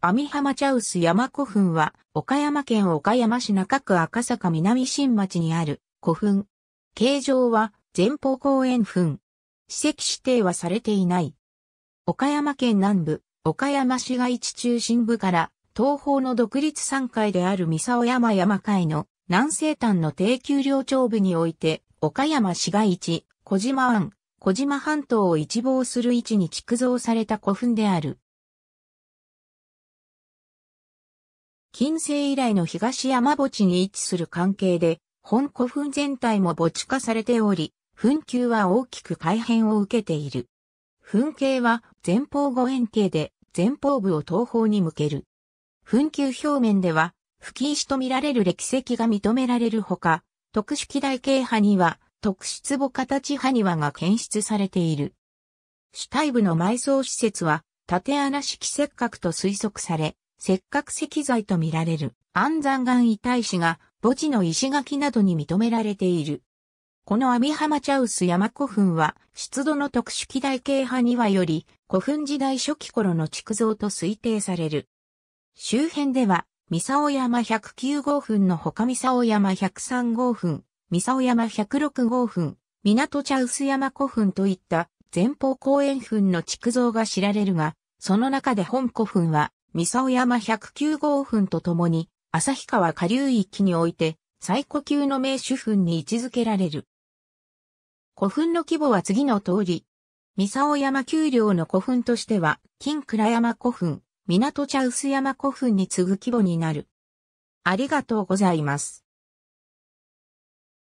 網浜茶臼山古墳は、岡山県岡山市中区赤坂南新町にある古墳。形状は前方後円墳。史跡指定はされていない。岡山県南部、岡山市街地中心部から東方の独立山海である三沢山山海の南西端の低級領長部において、岡山市街地、小島湾、小島半島を一望する位置に築造された古墳である。近世以来の東山墓地に位置する関係で、本古墳全体も墓地化されており、墳丘は大きく改変を受けている。墳形は前方後円形で前方部を東方に向ける。墳丘表面では、吹石と見られる歴石が認められるほか、特殊機台形派には、特殊壺形派庭が検出されている。主体部の埋葬施設は、縦穴式石角と推測され、石く石材とみられる安山岩遺体石が墓地の石垣などに認められている。この網浜茶臼山古墳は、出土の特殊機台系派にはより、古墳時代初期頃の築造と推定される。周辺では、三沢山109号墳の他三沢山103号墳、三沢山106号墳、港茶臼山古墳といった前方後円墳の築造が知られるが、その中で本古墳は三沢山109号墳とともに、旭川下流域において、最古級の名手墳に位置づけられる。古墳の規模は次の通り。三沢山丘陵の古墳としては、金倉山古墳、港茶臼山古墳に次ぐ規模になる。ありがとうございます。